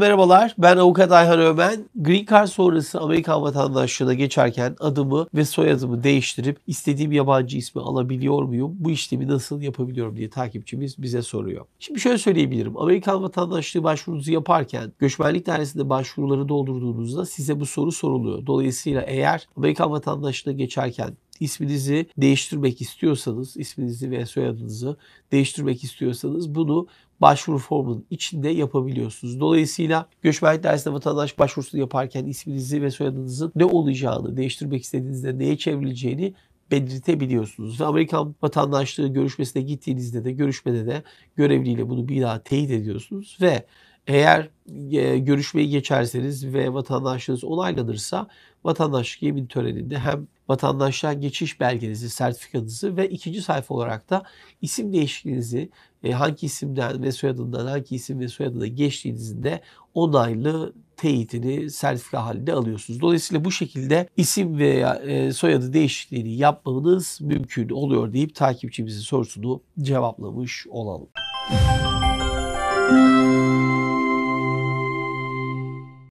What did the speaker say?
Merhabalar, ben avukat Ayhan Ömen. Green Card sonrası Amerikan vatandaşlığına geçerken adımı ve soyadımı değiştirip istediğim yabancı ismi alabiliyor muyum? Bu işlemi nasıl yapabiliyorum diye takipçimiz bize soruyor. Şimdi şöyle söyleyebilirim. Amerikan vatandaşlığı başvurunuzu yaparken göçmenlik dairesinde başvuruları doldurduğunuzda size bu soru soruluyor. Dolayısıyla eğer Amerikan vatandaşlığına geçerken isminizi değiştirmek istiyorsanız, isminizi ve soyadınızı değiştirmek istiyorsanız bunu başvuru formunun içinde yapabiliyorsunuz. Dolayısıyla göçmenlik dersinde vatandaş başvurusunu yaparken isminizi ve soyadınızın ne olacağını, değiştirmek istediğinizde neye çevrileceğini belirtebiliyorsunuz. Ve Amerikan vatandaşlığı görüşmesine gittiğinizde de görüşmede de görevliyle bunu bir daha teyit ediyorsunuz ve eğer e, görüşmeyi geçerseniz ve vatandaşlığınız onaylanırsa vatandaşlık yemin töreninde hem vatandaşlığa geçiş belgenizi, sertifikanızı ve ikinci sayfa olarak da isim değişikliğinizi e, hangi isimden ve soyadından hangi isim ve soyadına geçtiğinizin de onaylı teyitini sertifika halinde alıyorsunuz. Dolayısıyla bu şekilde isim veya e, soyadı değişikliğini yapmanız mümkün oluyor deyip takipçimizin sorusunu cevaplamış olalım. Müzik